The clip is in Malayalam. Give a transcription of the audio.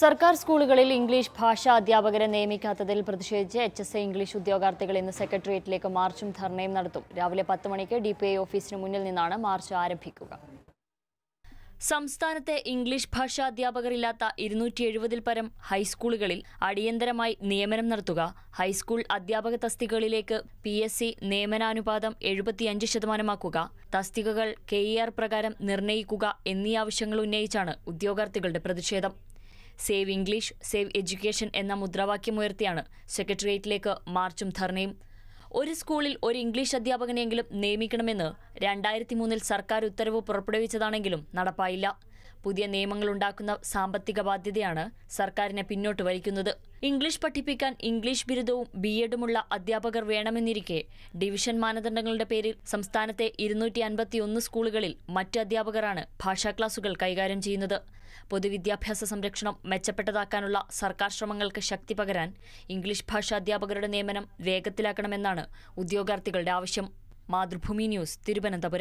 സർക്കാർ സ്കൂളുകളിൽ ഇംഗ്ലീഷ് ഭാഷാ അധ്യാപകരെ നിയമിക്കാത്തതിൽ പ്രതിഷേധിച്ച് എച്ച് എസ് ഇംഗ്ലീഷ് ഉദ്യോഗാർത്ഥികൾ ഇന്ന് സെക്രട്ടേറിയറ്റിലേക്ക് മാർച്ചും ധർണയും നടത്തും രാവിലെ പത്ത് മണിക്ക് ഡി പി ഐ ഓഫീസിന് മുന്നിൽ നിന്നാണ് മാർച്ച് ആരംഭിക്കുക സംസ്ഥാനത്തെ ഇംഗ്ലീഷ് ഭാഷാ ഇല്ലാത്ത ഇരുന്നൂറ്റി എഴുപതിൽ പരം ഹൈസ്കൂളുകളിൽ അടിയന്തരമായി നിയമനം നടത്തുക ഹൈസ്കൂൾ അധ്യാപക തസ്തികകളിലേക്ക് പി എസ് സി നിയമനാനുപാതം എഴുപത്തിയഞ്ച് ശതമാനമാക്കുക തസ്തികകൾ കെ ഇ ആർ പ്രകാരം നിർണ്ണയിക്കുക എന്നീ ആവശ്യങ്ങൾ ഉന്നയിച്ചാണ് ഉദ്യോഗാർത്ഥികളുടെ പ്രതിഷേധം സേവ് ഇംഗ്ലീഷ് സേവ് എഡ്യൂക്കേഷൻ എന്ന മുദ്രാവാക്യമുയർത്തിയാണ് സെക്രട്ടേറിയറ്റിലേക്ക് മാർച്ചും ധർണയും ഒരു സ്കൂളിൽ ഒരു ഇംഗ്ലീഷ് അധ്യാപകനെങ്കിലും നിയമിക്കണമെന്ന് രണ്ടായിരത്തി മൂന്നിൽ സർക്കാർ ഉത്തരവ് പുറപ്പെടുവിച്ചതാണെങ്കിലും നടപ്പായില്ല പുതിയ ഉണ്ടാക്കുന്ന സാമ്പത്തിക ബാധ്യതയാണ് സർക്കാരിനെ പിന്നോട്ട് വലിക്കുന്നത് ഇംഗ്ലീഷ് പഠിപ്പിക്കാൻ ഇംഗ്ലീഷ് ബിരുദവും ബി എഡുമുള്ള അധ്യാപകർ വേണമെന്നിരിക്കെ ഡിവിഷൻ മാനദണ്ഡങ്ങളുടെ പേരിൽ സംസ്ഥാനത്തെ ഇരുന്നൂറ്റി അൻപത്തിയൊന്ന് സ്കൂളുകളിൽ മറ്റ് അധ്യാപകരാണ് ഭാഷാ ക്ലാസുകൾ കൈകാര്യം ചെയ്യുന്നത് പൊതുവിദ്യാഭ്യാസ സംരക്ഷണം മെച്ചപ്പെട്ടതാക്കാനുള്ള സർക്കാർ ശ്രമങ്ങൾക്ക് ശക്തി പകരാൻ ഇംഗ്ലീഷ് ഭാഷാ അധ്യാപകരുടെ നിയമനം വേഗത്തിലാക്കണമെന്നാണ് ഉദ്യോഗാർത്ഥികളുടെ ആവശ്യം മാതൃഭൂമി ന്യൂസ് തിരുവനന്തപുരം